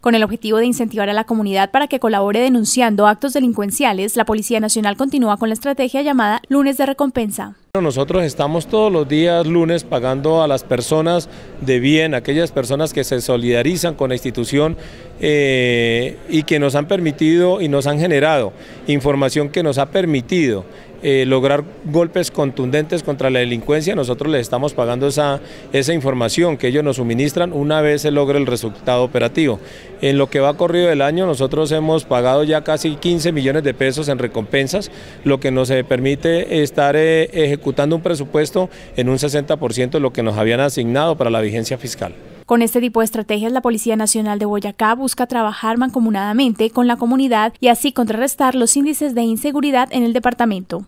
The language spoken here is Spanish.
Con el objetivo de incentivar a la comunidad para que colabore denunciando actos delincuenciales, la Policía Nacional continúa con la estrategia llamada Lunes de Recompensa. Nosotros estamos todos los días lunes pagando a las personas de bien, aquellas personas que se solidarizan con la institución eh, y que nos han permitido y nos han generado información que nos ha permitido eh, lograr golpes contundentes contra la delincuencia, nosotros les estamos pagando esa, esa información que ellos nos suministran una vez se logre el resultado operativo. En lo que va corrido del año, nosotros hemos pagado ya casi 15 millones de pesos en recompensas, lo que nos eh, permite estar eh, ejecutando un presupuesto en un 60% de lo que nos habían asignado para la vigencia fiscal. Con este tipo de estrategias, la Policía Nacional de Boyacá busca trabajar mancomunadamente con la comunidad y así contrarrestar los índices de inseguridad en el departamento.